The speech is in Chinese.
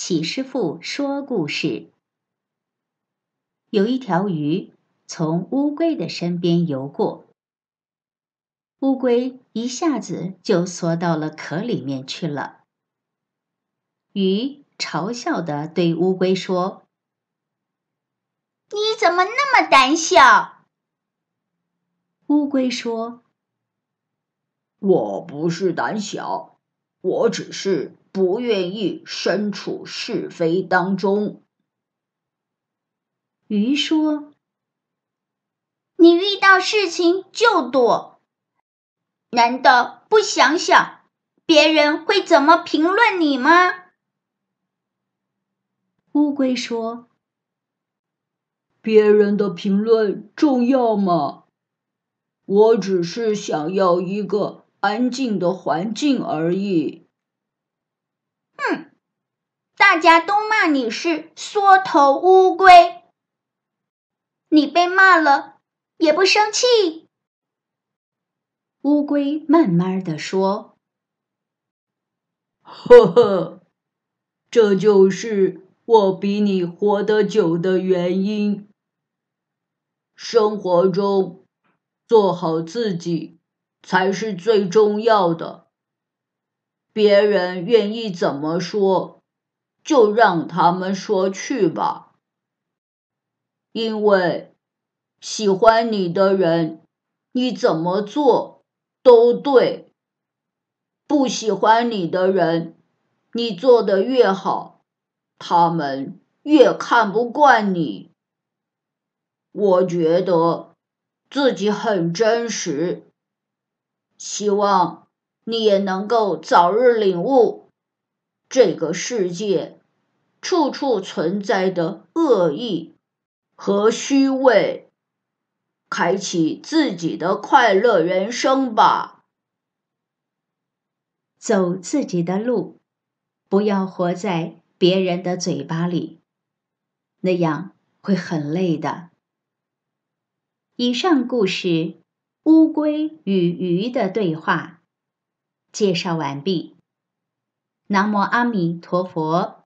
喜师傅说故事：有一条鱼从乌龟的身边游过，乌龟一下子就缩到了壳里面去了。鱼嘲笑的对乌龟说：“你怎么那么胆小？”乌龟说：“我不是胆小，我只是……”不愿意身处是非当中。鱼说：“你遇到事情就躲，难道不想想别人会怎么评论你吗？”乌龟说：“别人的评论重要吗？我只是想要一个安静的环境而已。”大家都骂你是缩头乌龟，你被骂了也不生气。乌龟慢慢的说：“呵呵，这就是我比你活得久的原因。生活中，做好自己才是最重要的。别人愿意怎么说。”就让他们说去吧，因为喜欢你的人，你怎么做都对；不喜欢你的人，你做的越好，他们越看不惯你。我觉得自己很真实，希望你也能够早日领悟这个世界。处处存在的恶意和虚伪，开启自己的快乐人生吧。走自己的路，不要活在别人的嘴巴里，那样会很累的。以上故事《乌龟与鱼的对话》介绍完毕。南无阿弥陀佛。